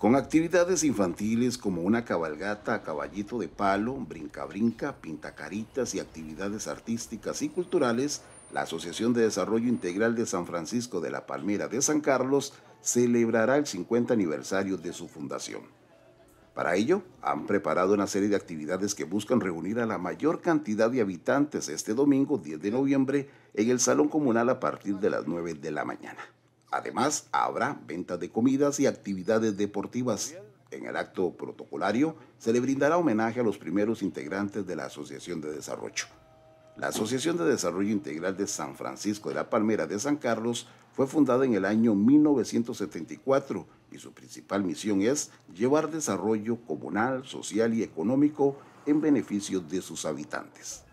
con actividades infantiles como una cabalgata a caballito de palo, brinca-brinca, pintacaritas y actividades artísticas y culturales, la Asociación de Desarrollo Integral de San Francisco de la Palmera de San Carlos celebrará el 50 aniversario de su fundación. Para ello, han preparado una serie de actividades que buscan reunir a la mayor cantidad de habitantes este domingo 10 de noviembre en el Salón Comunal a partir de las 9 de la mañana. Además, habrá ventas de comidas y actividades deportivas. En el acto protocolario se le brindará homenaje a los primeros integrantes de la Asociación de Desarrollo. La Asociación de Desarrollo Integral de San Francisco de la Palmera de San Carlos fue fundada en el año 1974 y su principal misión es llevar desarrollo comunal, social y económico en beneficio de sus habitantes.